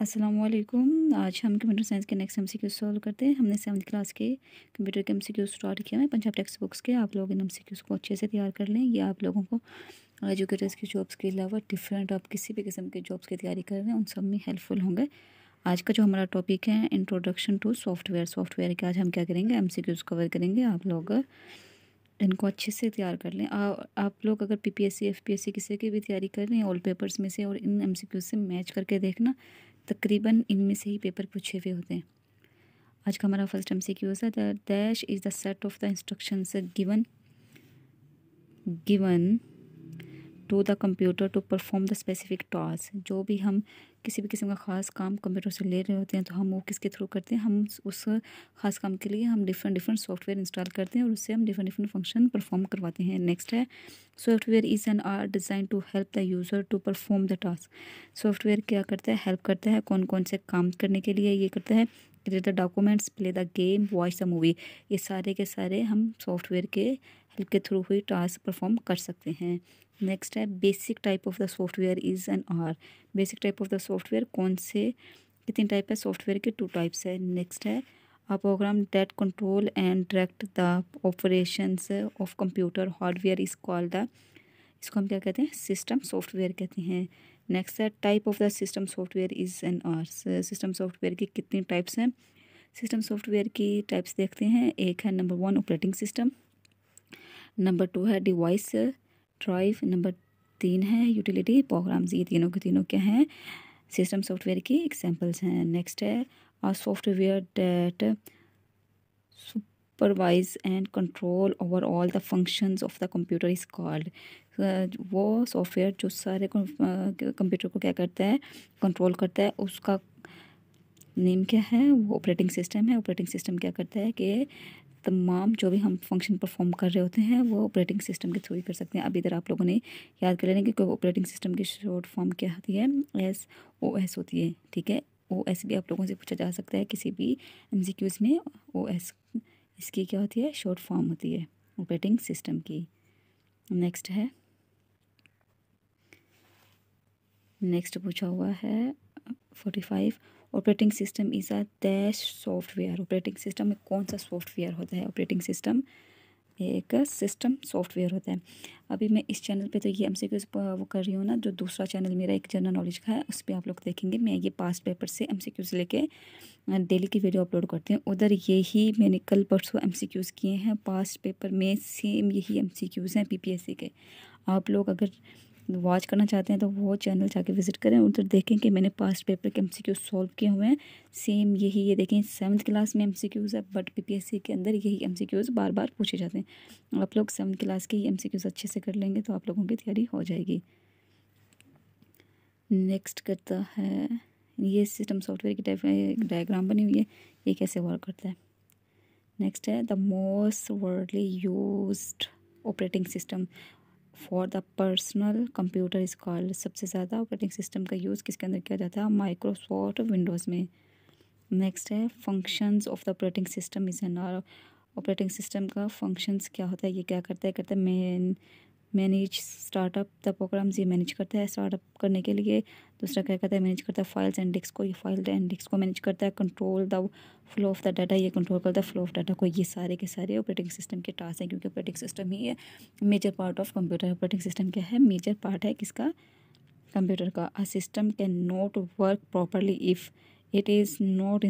असलम आज हम computer science के next M C Q solve करते हैं हमने सेवन्थ क्लास के कंप्यूटर के एम सी क्यू स्टार्ट किया है पंजाब टेक्स्ट बुक्स के आप लोग इन एम सी क्यूज़ को अच्छे से तैयार कर लें ये आप लोगों को एजुकेटर्स की जॉब्स के अलावा डिफरेंट आप किसी भी किस्म के जॉब्स की तैयारी कर रहे हैं उन सब में हेल्पफुल होंगे आज का जो हमारा टॉपिक है इंट्रोडक्शन टू सॉफ्टवेयर सॉफ्टवेयर के आज हम क्या करेंगे एम सी क्यूज़ कवर करेंगे आप लोग इनको अच्छे से तैयार कर लें आ, आप लोग अगर P P S C F P S C किसी की भी तैयारी कर रहे हैं ऑल पेपर्स में से और इन एम सी क्यू से मैच करके देखना तकरीबन इनमें से ही पेपर पूछे हुए होते हैं आज का हमारा फर्स्ट एम सी क्यू है dash is the set of the instructions given given to the computer to perform the specific task जो भी हम किसी भी किस्म का ख़ास काम कंप्यूटर से ले रहे होते हैं तो हम वो किसके थ्रू करते हैं हम उस ख़ास काम के लिए हम डिफरेंट डिफरेंट सॉफ्टवेयर इंस्टॉल करते हैं और उससे हम डिफरेंट डिफरेंट फंक्शन परफॉर्म करवाते हैं नेक्स्ट है software is and are design to help the user to perform the task software क्या करता है हेल्प करता है कौन कौन से काम करने के लिए ये करता है create the documents play the game watch the movie ये सारे के सारे हम सॉफ्टवेयर के के थ्रू ही टास्क परफॉर्म कर सकते हैं नेक्स्ट है basic type of the software is and are basic type of the software कौन से कितने टाइप है सॉफ्टवेयर के टू टाइप्स है नेक्स्ट है a program that control and direct the operation of computer hardware is called the इसको हम क्या कहते हैं सिस्टम सॉफ्टवेयर कहते हैं नेक्स्ट है type of the system software is and are system software की कितनी टाइप्स हैं सिस्टम सॉफ्टवेयर की टाइप्स देखते हैं एक है number one operating system number two है डिवाइस ड्राइव नंबर तीन है यूटिलिटी प्रोग्राम्स ये तीनों के तीनों क्या हैं सिस्टम सॉफ्टवेयर की एग्जांपल्स हैं नेक्स्ट है और software that supervise and control over all the functions of the computer is called वो सॉफ्टवेयर जो सारे कंप्यूटर को क्या करता है कंट्रोल करता है उसका नेम क्या है वो ऑपरेटिंग सिस्टम है ऑपरेटिंग सिस्टम क्या करता है कि तमाम जो भी हम फंक्शन परफॉर्म कर रहे होते हैं वो ऑपरेटिंग सिस्टम के थ्रू ही कर सकते हैं अब इधर आप लोगों ने याद कर लेना कि ऑपरेटिंग सिस्टम की शॉर्ट फॉर्म क्या होती है एस ओ एस होती है ठीक है ओ एस भी आप लोगों से पूछा जा सकता है किसी भी एम सी क्यूज़ में ओ एस इसकी क्या होती है शॉर्ट फॉर्म होती है ऑपरेटिंग सिस्टम की नेक्स्ट है नेक्स्ट पूछा हुआ है forty five operating system is a dash software operating system में कौन सा सॉफ्टवेयर होता है ऑपरेटिंग सिस्टम एक सिस्टम सॉफ्टवेयर होता है अभी मैं इस चैनल पे तो ये एम सी वो कर रही हूँ ना जो दूसरा चैनल मेरा एक जनरल नॉलेज का है उस पर आप लोग देखेंगे मैं ये पास्ट पेपर से एम सी क्यूज़ लेके डेली की वीडियो अपलोड करती हूँ उधर यही मैंने कल परसों एम सी क्यूज़ किए हैं पास्ट पेपर में सेम यही एम सी क्यूज़ हैं पी पी एस सी के आप लोग अगर वॉच करना चाहते हैं तो वो चैनल जाके विज़िट करें उधर देखें कि मैंने पास्ट पेपर के एमसीक्यू सॉल्व किए हुए हैं सेम यही ये देखें सेवन्थ क्लास में एमसीक्यूज़ है बट पीपीएससी के अंदर यही एमसीक्यूज़ बार बार पूछे जाते हैं आप लोग सेवन्थ क्लास के ही एम अच्छे से कर लेंगे तो आप लोगों की तैयारी हो जाएगी नेक्स्ट करता है ये सिस्टम सॉफ्टवेयर की टाइप डायग्राम बनी हुई है ये कैसे वर्क करता है नेक्स्ट है the most widely use operating system for the personal computer is call सबसे ज़्यादा ऑपरेटिंग सिस्टम का यूज़ किसके अंदर किया जाता है माइक्रोसॉफ्ट विंडोज़ में नेक्स्ट है functions of the operating system is an operating system का फंक्शंस क्या होता है ये क्या करता है करता है main manage startup the programs ये मैनेज करता है स्टार्टअप करने के लिए दूसरा क्या करता है मैनेज करता है फाइल्स एंड डिस्क को ये फाइल एंड डिस्क को मैनेज करता है control the flow of the data ये कंट्रोल करता है फ्लो ऑफ डाटा को ये सारे के सारे ऑपरेटिंग सिस्टम के टास्क हैं क्योंकि ऑपरेटिंग सिस्टम ही है major part of computer operating system क्या है मेजर पार्ट है किसका कंप्यूटर का a system can not work properly if it is not